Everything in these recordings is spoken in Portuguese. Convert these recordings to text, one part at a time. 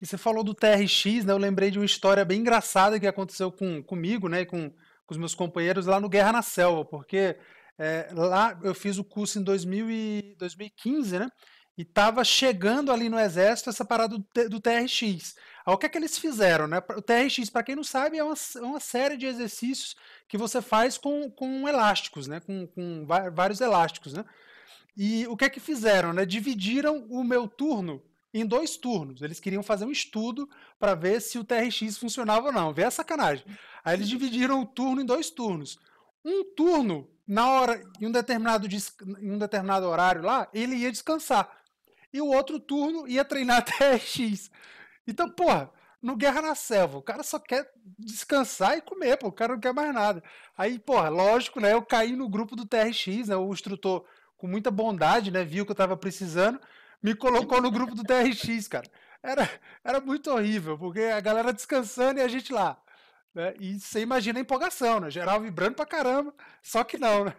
E você falou do TRX, né? Eu lembrei de uma história bem engraçada que aconteceu com, comigo, né? Com, com os meus companheiros lá no Guerra na Selva, porque é, lá eu fiz o curso em 2000 e 2015, né? E tava chegando ali no exército essa parada do, do TRX. Aí, o que é que eles fizeram, né? O TRX, para quem não sabe, é uma, é uma, série de exercícios que você faz com, com elásticos, né? Com, com vários elásticos, né? E o que é que fizeram, né? Dividiram o meu turno em dois turnos. Eles queriam fazer um estudo para ver se o TRX funcionava ou não. Vê a sacanagem. Aí eles uhum. dividiram o turno em dois turnos. Um turno, na hora, em um determinado, em um determinado horário lá, ele ia descansar. E o outro turno ia treinar TRX. Então, porra, no Guerra na Selva. O cara só quer descansar e comer, pô. O cara não quer mais nada. Aí, porra, lógico, né? Eu caí no grupo do TRX, né? O instrutor, com muita bondade, né? Viu que eu tava precisando me colocou no grupo do TRX, cara. Era, era muito horrível, porque a galera descansando e a gente lá. Né? E você imagina a empolgação, né? Geral vibrando pra caramba, só que não, né?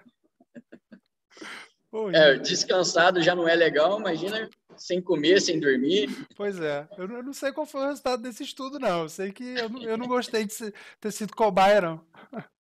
é, descansado já não é legal, imagina sem comer, sem dormir. Pois é, eu, eu não sei qual foi o resultado desse estudo, não. Eu sei que eu, eu não gostei de ser, ter sido cobaia, não.